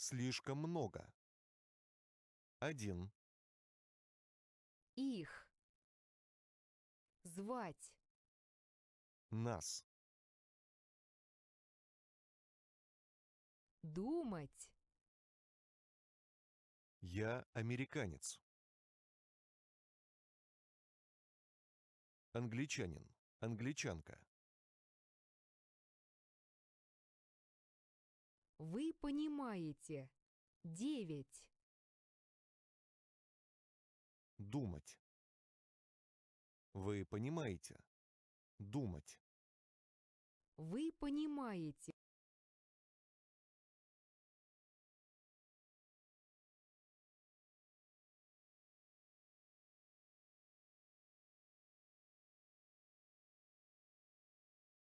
слишком много. 1. Их. Звать. Нас. Думать. Я американец. Англичанин, англичанка. Вы понимаете. Девять. Думать. Вы понимаете. Думать. Вы понимаете.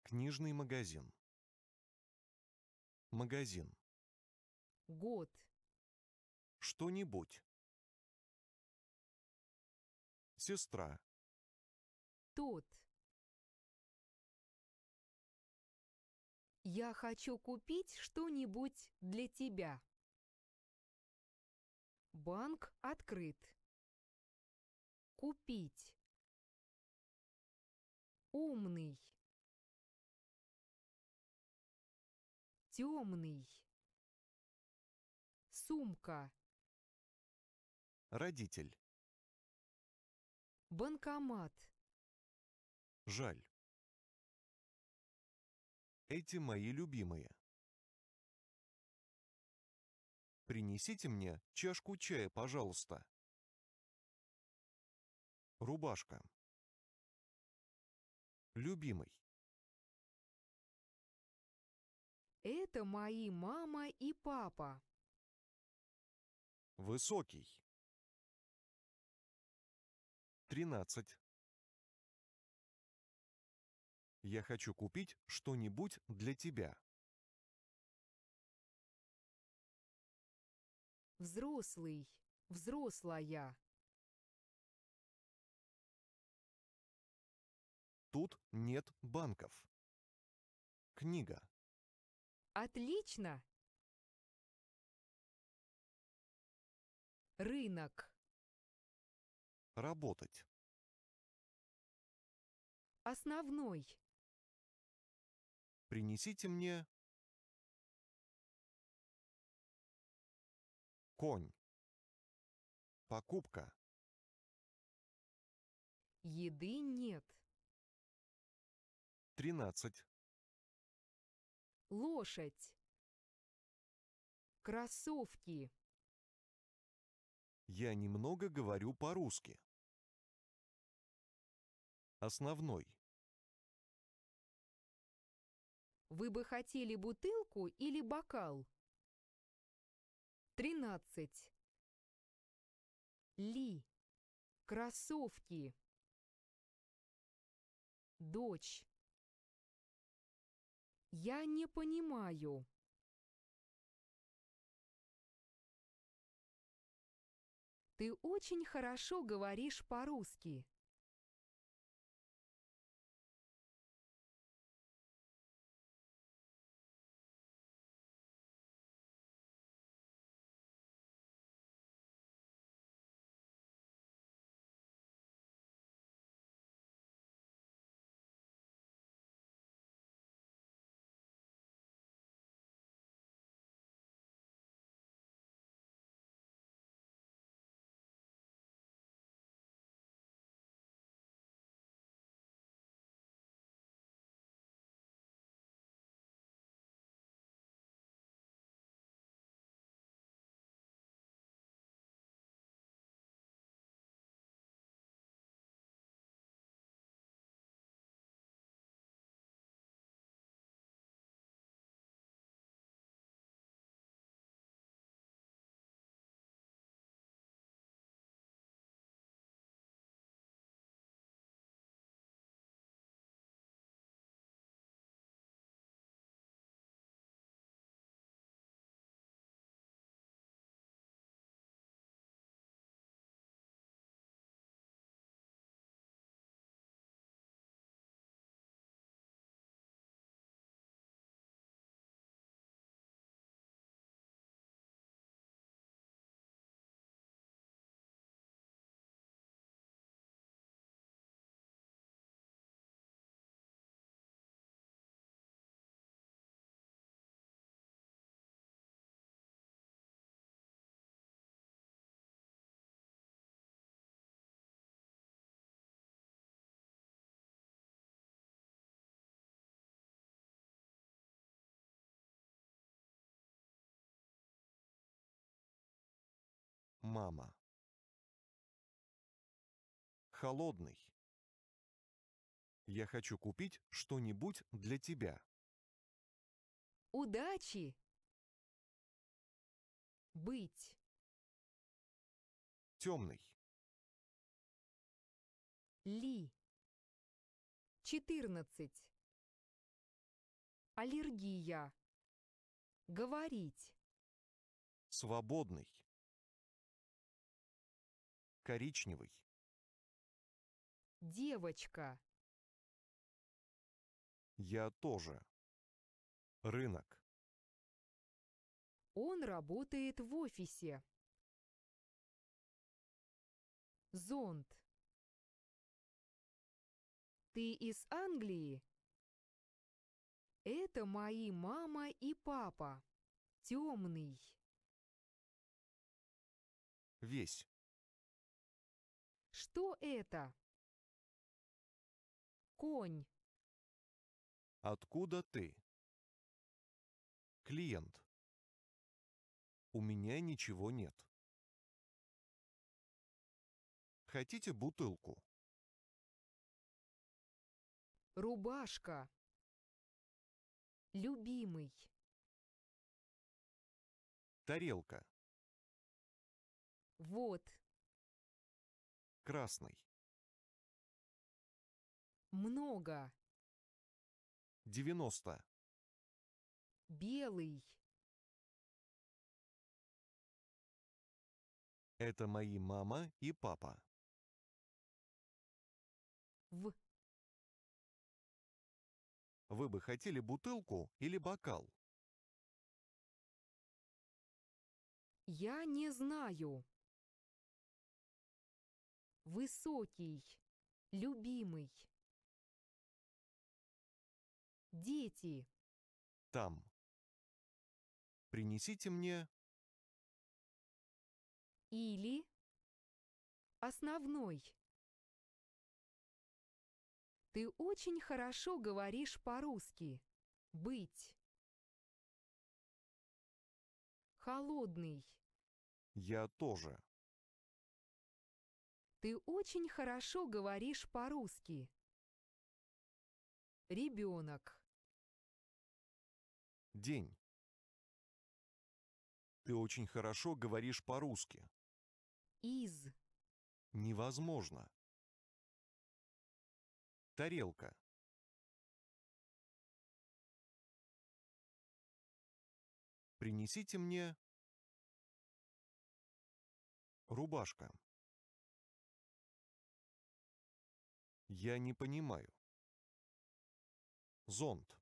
Книжный магазин. Магазин. Год. Что-нибудь. Сестра. Тот. Я хочу купить что-нибудь для тебя. Банк открыт. Купить. Умный. Темный. Сумка. Родитель. Банкомат. Жаль. Эти мои любимые. Принесите мне чашку чая, пожалуйста. Рубашка. Любимый. Это мои мама и папа. Высокий. 13. Я хочу купить что-нибудь для тебя. Взрослый. Взрослая. Тут нет банков. Книга. Отлично! Рынок. Работать. Основной. Принесите мне конь. Покупка. Еды нет. Тринадцать. Лошадь. Кроссовки. Я немного говорю по-русски. Основной. Вы бы хотели бутылку или бокал? тринадцать. Ли. Кроссовки. Дочь. Я не понимаю. Ты очень хорошо говоришь по-русски. Мама. Холодный. Я хочу купить что-нибудь для тебя. Удачи! Быть. Темный. Ли. четырнадцать. Аллергия. Говорить. Свободный коричневый. Девочка. Я тоже. Рынок. Он работает в офисе. Зонт. Ты из Англии? Это мои мама и папа. Темный. Весь. Что это? Конь. Откуда ты? Клиент. У меня ничего нет. Хотите бутылку? Рубашка. Любимый. Тарелка. Вот красный. Много. 90. Белый. Это мои мама и папа. В. Вы бы хотели бутылку или бокал? Я не знаю высокий, любимый. Дети. Там. Принесите мне... Или... Основной. Ты очень хорошо говоришь по-русски. Быть. Холодный. Я тоже. Ты очень хорошо говоришь по-русски. Ребенок. День. Ты очень хорошо говоришь по-русски. Из. Невозможно. Тарелка. Принесите мне рубашка. Я не понимаю. Зонт.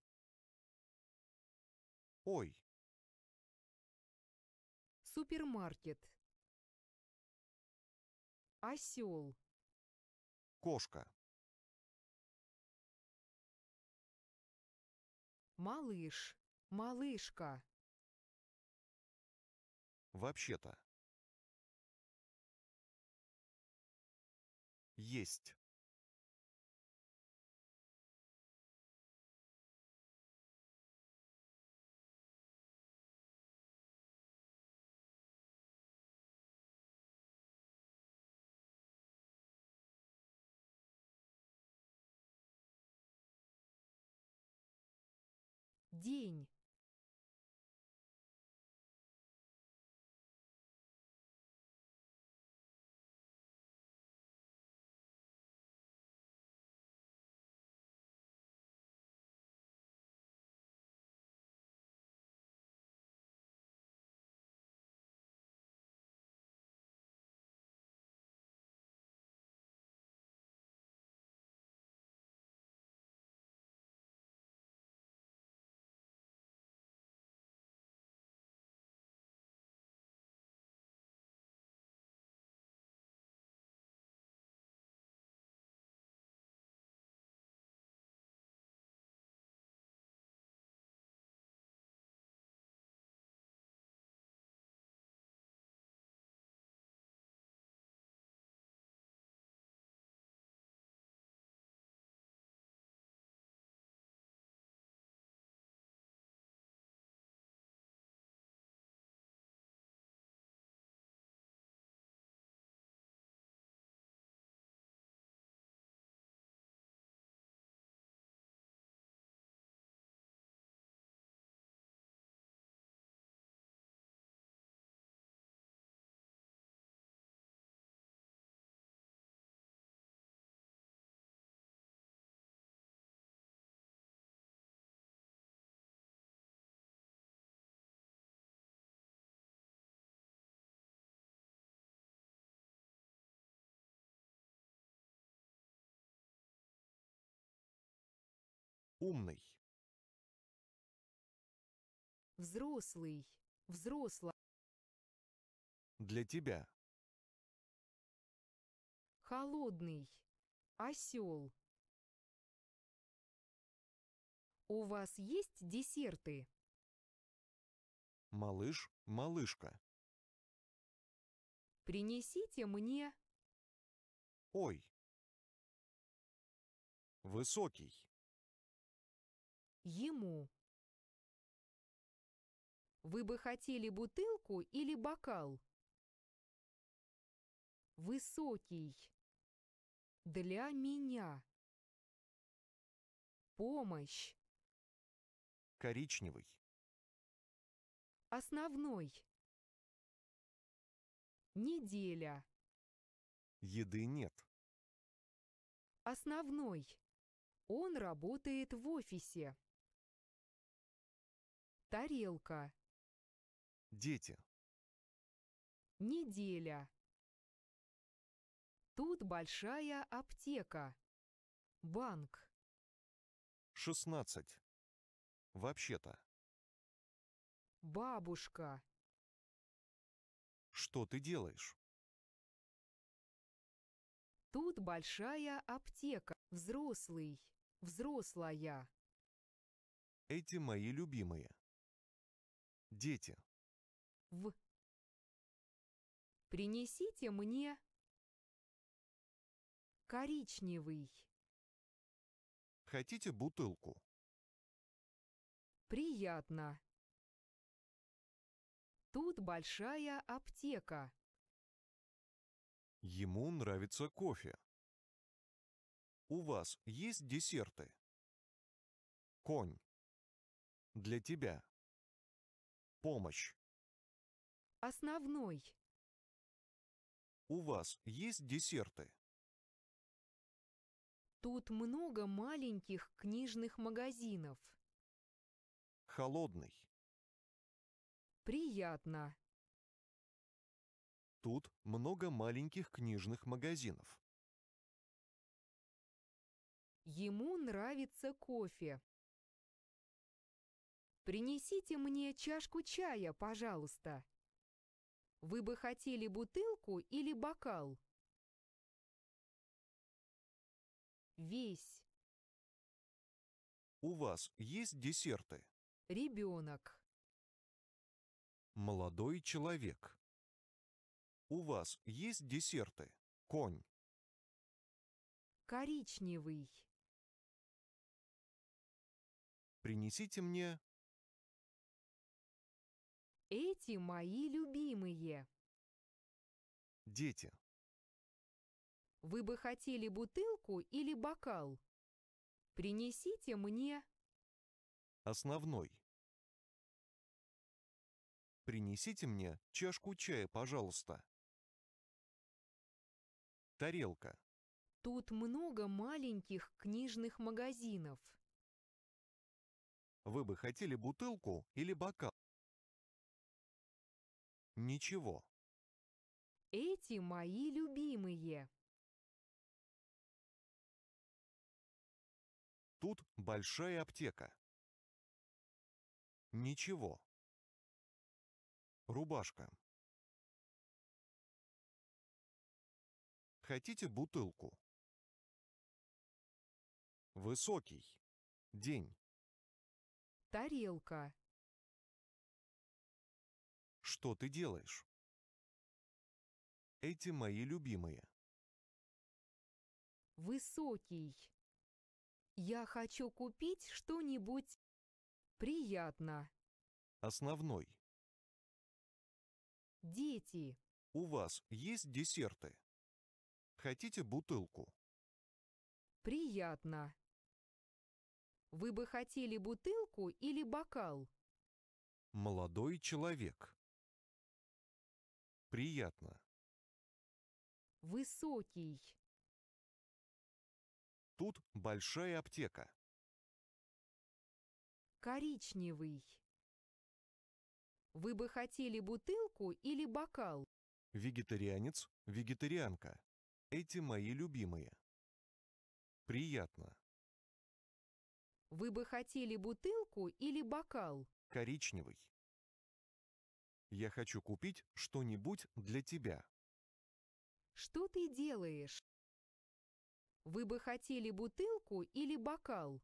Ой. Супермаркет. Осел. Кошка. Малыш. Малышка. Вообще-то. Есть. день Умный. Взрослый. Взрослый. Для тебя. Холодный. Осел. У вас есть десерты? Малыш, малышка. Принесите мне... Ой. Высокий ему. Вы бы хотели бутылку или бокал? Высокий. Для меня. Помощь. Коричневый. Основной. Неделя. Еды нет. Основной. Он работает в офисе. Тарелка. Дети. Неделя. Тут большая аптека. Банк. 16. Вообще-то. Бабушка. Что ты делаешь? Тут большая аптека. Взрослый. Взрослая. Эти мои любимые. Дети. В. Принесите мне коричневый. Хотите бутылку? Приятно. Тут большая аптека. Ему нравится кофе. У вас есть десерты? Конь. Для тебя помощь. Основной. У вас есть десерты? Тут много маленьких книжных магазинов. Холодный. Приятно. Тут много маленьких книжных магазинов. Ему нравится кофе. «Принесите мне чашку чая, пожалуйста». «Вы бы хотели бутылку или бокал?» Весь. У вас есть десерты? Ребенок. Молодой человек. У вас есть десерты? Конь. Коричневый. Принесите мне эти мои любимые. Дети. Вы бы хотели бутылку или бокал? Принесите мне. Основной. Принесите мне чашку чая, пожалуйста. Тарелка. Тут много маленьких книжных магазинов. Вы бы хотели бутылку или бокал? Ничего. Эти мои любимые. Тут большая аптека. Ничего. Рубашка. Хотите бутылку? Высокий. День. Тарелка. Что ты делаешь? Эти мои любимые. Высокий. Я хочу купить что-нибудь приятно. Основной. Дети. У вас есть десерты? Хотите бутылку? Приятно. Вы бы хотели бутылку или бокал? Молодой человек. Приятно. Высокий. Тут большая аптека. Коричневый. Вы бы хотели бутылку или бокал? Вегетарианец, вегетарианка. Эти мои любимые. Приятно. Вы бы хотели бутылку или бокал? Коричневый. Я хочу купить что-нибудь для тебя. Что ты делаешь? Вы бы хотели бутылку или бокал?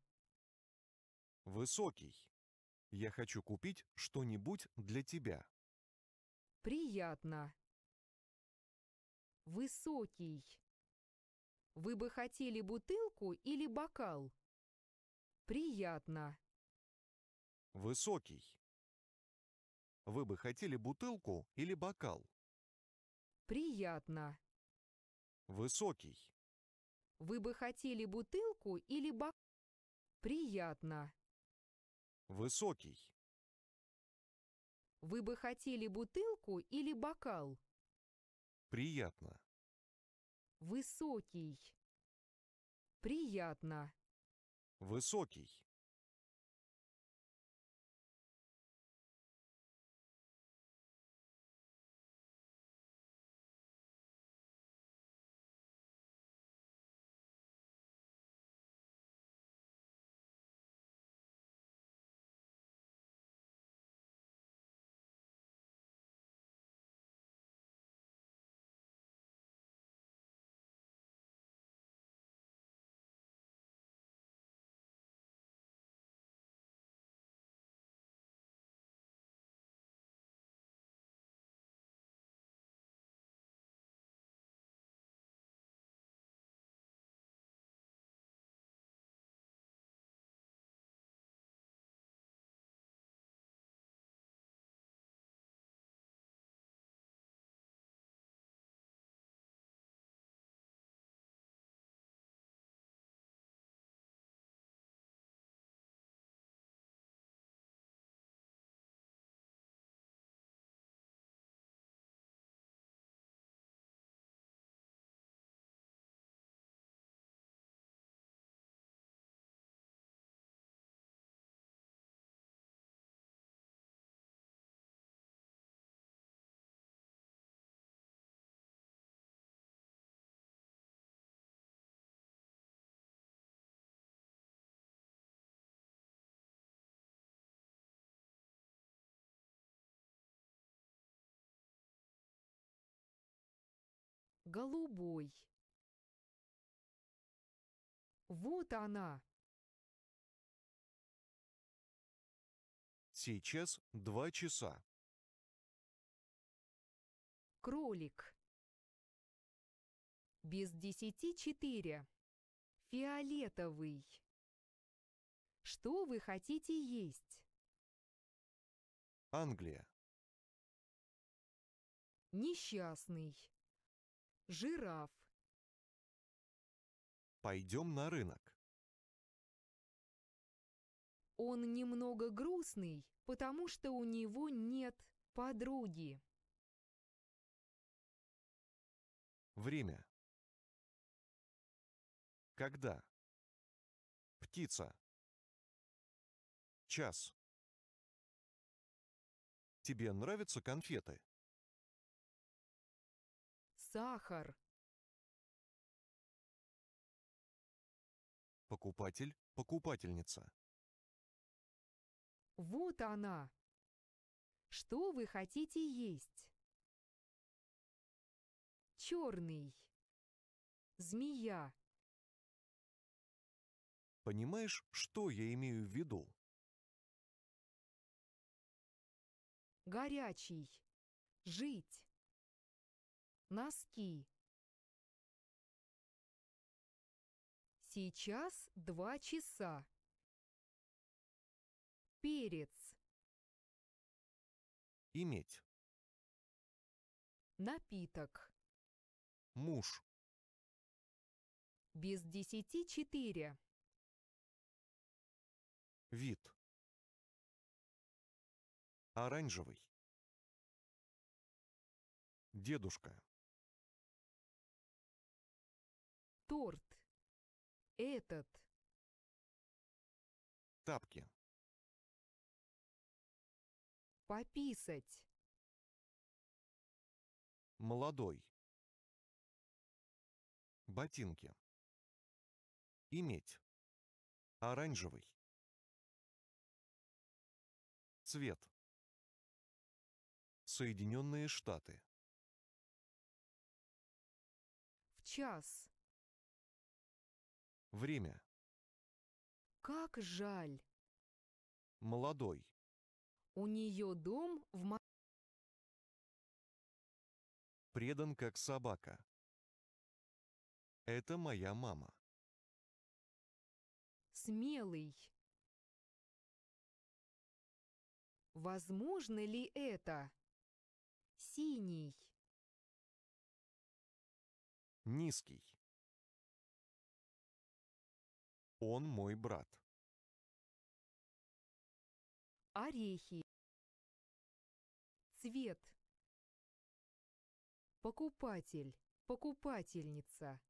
Высокий. Я хочу купить что-нибудь для тебя. Приятно. Высокий. Вы бы хотели бутылку или бокал? Приятно. Высокий. Вы бы хотели бутылку или бокал? Приятно. Высокий. Вы бы хотели бутылку или бокал? Приятно. Высокий. Вы бы хотели бутылку или бокал? Приятно. Высокий. Приятно. Высокий. голубой. Вот она. Сейчас два часа. Кролик. Без десяти четыре. Фиолетовый. Что вы хотите есть? Англия. Несчастный. Жираф. Пойдем на рынок. Он немного грустный, потому что у него нет подруги. Время. Когда? Птица. Час. Тебе нравятся конфеты? сахар. Покупатель, покупательница. Вот она. Что вы хотите есть? Черный. Змея. Понимаешь, что я имею в виду? Горячий. Жить носки. Сейчас два часа. Перец. Иметь. Напиток. Муж. Без десяти четыре. Вид. Оранжевый. Дедушка. торт. Этот. Тапки. Пописать. Молодой. Ботинки. Иметь. Оранжевый. Цвет. Соединенные Штаты. В час. Время. Как жаль. Молодой. У нее дом в Предан как собака. Это моя мама. Смелый. Возможно ли это? Синий. Низкий. Он мой брат. Орехи. Цвет. Покупатель, покупательница.